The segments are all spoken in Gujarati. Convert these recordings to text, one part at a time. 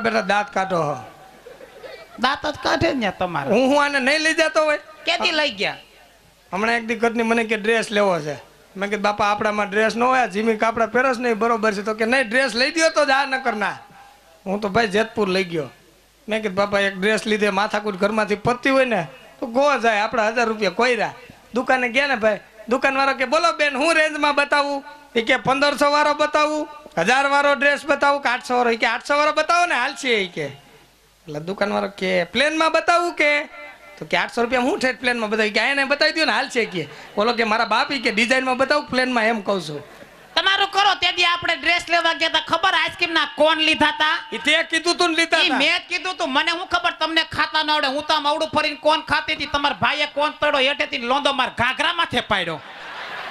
બેટા દાંત કાઢો હો દાંત જ કાઢે ને તમારે હું હું આને નહીં લઈ જતો હોય ક્યાંથી લઈ ગયા હમણાં એક દીકતની મને કે ડ્રેસ લેવો છે મેં કીધું બાપા આપણામાં ડ્રેસ ન હોય જીમી કાપડા પહેરસ નહીં બરોબર છે તો કે નહીં ડ્રેસ લઈ દો તો જ આ ન ના હું તો ભાઈ જેતપુર લઈ ગયો મેં કીધું બાપા એક ડ્રેસ લીધે માથાકૂટ ઘરમાંથી પડતી હોય ને તો ગો જાય આપણા હજાર રૂપિયા કોયરા દુકાને ગયા ને ભાઈ દુકાનવાળો કે બોલો બેન હું રેન્જમાં બતાવું એ કે પંદરસો વાળો બતાવું હજાર વાળો ડ્રેસ બતાવું કે આઠસો વાળો કે આઠસો વાળો બતાવો ને હાલ છે કે એટલે દુકાન વાળો કે પ્લેનમાં બતાવું કે તો કે આઠસો રૂપિયા હું ઠેઠ પ્લેનમાં બતાવી કે એને બતાવી દઉં ને હાલ છે કે બોલો કે મારા બાપી કે ડિઝાઇનમાં બતાવું પ્લેનમાં એમ કહું છું તમારું કરો તેથી આપણે ડ્રેસ લેવા ગયા હતા ખબર આઈસ્ક્રીમ ના કોણ લીધા હતા તે કીધું તું લીધા હતા મેં કીધું તું મને હું ખબર તમને ખાતા ન આવડે હું તો આવડું ફરીને કોણ ખાતી હતી તમારા ભાઈએ કોણ તળો હેઠેથી લોંદો માર ઘાઘરા માથે પાડ્યો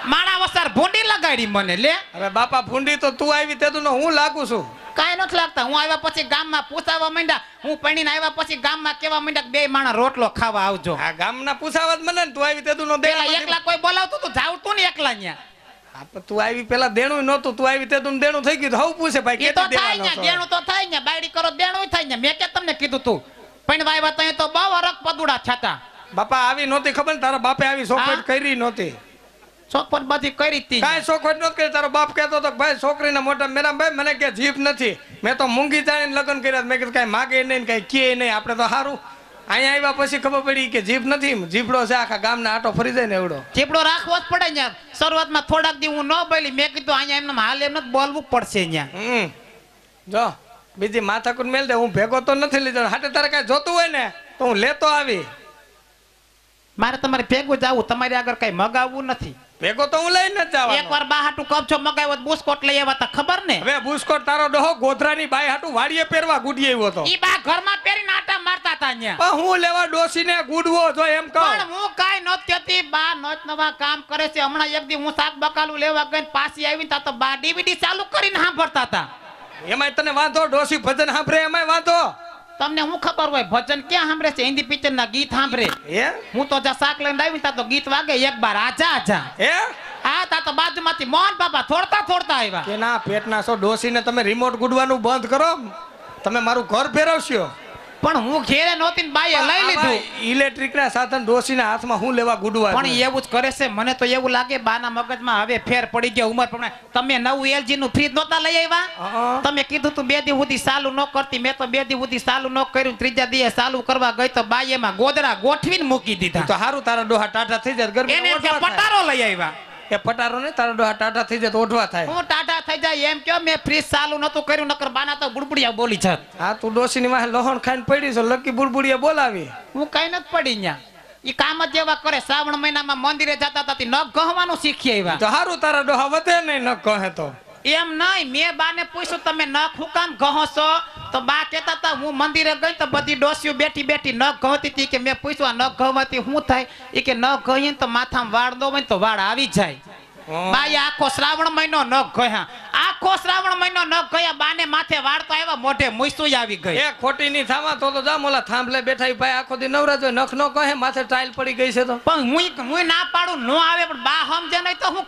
માણા વસાર ભૂંડી લગાડી મને લે હવે બાપા ભૂંડી તો તું આવી તે તું હું લાગું છું કાંઈ નથી લાગતા હું આવ્યા પછી ગામમાં પૂછાવા માંડ્યા હું પડીને આવ્યા પછી ગામમાં કેવા માંડ્યા બે માણા રોટલો ખાવા આવજો આ ગામના પૂછાવા જ મને તું આવી તે તું એકલા કોઈ બોલાવતું તું જાવતું ને એકલા ન્યા તું આવી પેલા દેણું નતું તું આવી તે દેણું થઈ ગયું હવ પૂછે ભાઈ કેતો થાય ને દેણું તો થાય ને કરો દેણું થાય ને મેં કે તમને કીધું તું પણ ભાઈ વાત તો બહુ અરક પદુડા છતા બાપા આવી નહોતી ખબર તારા બાપે આવી સોફેટ કરી નહોતી શોખવટ બધી કરી હતી કાંઈ શોખવટ નહોતી કરી તારો બાપ કહેતો તો ભાઈ છોકરીના મોટા મેરા ભાઈ મને કે જીભ નથી મેં તો મૂંગી જાણીને લગ્ન કર્યા મેં કીધું કાંઈ માગે નહીં કાંઈ કે નહીં આપણે તો સારું અહીંયા આવ્યા પછી ખબર પડી કે જીભ નથી જીપડો છે આખા ગામના આટો ફરી જાય ને એવડો જીપડો રાખવો જ પડે ને શરૂઆતમાં થોડાક દી હું ન બોલી મેં કીધું અહીંયા એમને હાલ એમને બોલવું પડશે અહીંયા જો બીજી માથાકુન મેલ દે હું ભેગો તો નથી લીધો હાટે તારે કાંઈ જોતું હોય ને તો હું લેતો આવી મારે તમારે ભેગું જ આવું તમારી આગળ કાંઈ મગાવવું નથી ભેગો તો હું લઈને જ જવાનો એકવાર બા હાટુ કપછો મગાવ્યો તો બુસ્કોટ લઈ આવ્યા તા ખબર ને હવે બુસ્કોટ તારો ડોહો ગોધરાની બાઈ હાટુ વાડીએ પહેરવા ગુડી આવ્યો તો ઈ બા ઘરમાં પહેરીને આટા મારતા તા ન્યા પણ હું લેવા ડોસીને ગુડવો જો એમ કહો પણ હું કાઈ નોતી હતી બા નોત નવા કામ કરે છે હમણાં એક દી હું શાક બકાલું લેવા ગઈ પાછી આવી તા તો બા ડીવીડી ચાલુ કરીને સાંભળતા તા એમાંય તને વાંધો ડોસી ભજન સાંભળે એમાંય વાંધો તમને હું ખબર હોય ભજન ક્યાં સાંભળે છે હિન્દી પિક્ચર ના ગીત સાંભળે હું તો જા શાક લઈને આવી તા તો ગીત વાગે એક બાર આજા આજા હા તા તો બાજુમાંથી મોહન બાપા થોડતા થોડતા આવ્યા કે ના પેટના ડોસીને તમે રિમોટ ગુડવાનું બંધ કરો તમે મારું ઘર ફેરવશો પણ હું ઘેરે નહોતી ને લઈ લીધું ઇલેક્ટ્રિક ના સાધન ડોસીના હાથમાં હું લેવા ગુડવા પણ એવું જ કરે છે મને તો એવું લાગે બા બાના મગજમાં હવે ફેર પડી ગયો ઉમર પ્રમાણે તમે નવું એલજી નું ફ્રીજ નહોતા લઈ આવ્યા તમે કીધું તું બે દી સુધી ચાલુ ન કરતી મેં તો બે દી સુધી ચાલુ ન કર્યું ત્રીજા દિવસે ચાલુ કરવા ગઈ તો બાઈ એમાં ગોદરા ગોઠવીને મૂકી દીધા તો સારું તારા ડોહા ટાટા થઈ જાય પટારો લઈ આવ્યા એ પટારો ને તારા ટાટા થઈ જાય તો ઓઢવા થાય હું ટાટા થઈ જાય એમ કયો મેં ફ્રીજ ચાલુ નતું કર્યું નકર બાના તો બુડબુડિયા બોલી જાત હા તું ડોસીની વાહે લોહણ ખાઈને પડી છો લકી બુડબુડિયા બોલાવી હું કઈ નથી પડી ત્યાં ઈ કામ જ એવા કરે શ્રાવણ મહિનામાં મંદિરે જતા હતા ન ગહવાનું શીખીએ એવા તો સારું તારા ડોહા વધે નહીં ન કહે તો એમ નહીં મેં બાને પૂછ્યું તમે નખ હું કામ ગહો છો તો બા કહેતા તા હું મંદિરે ગઈ તો બધી ડોસીઓ બેઠી બેઠી ન ઘઉંતી હતી કે મેં પૂછવા ન ઘઉંમાંથી શું થાય એ કે ન ઘઈએ તો માથામાં વાળ દો હોય તો વાળ આવી જાય બાઈ આખો શ્રાવણ મહિનો ન ગયા આખો શ્રાવણ મહિનો ન ગયા બાને માથે વાળતા આવ્યા મોઢે મુસુઈ આવી ગઈ એ ખોટી ની થામા તો તો ઓલા થાંભલે બેઠા ભાઈ આખો દી નવરાજ નખ ન કહે માથે ટાઈલ પડી ગઈ છે તો પણ હું ના પાડું ન આવે પણ બા સમજે નહીં તો હું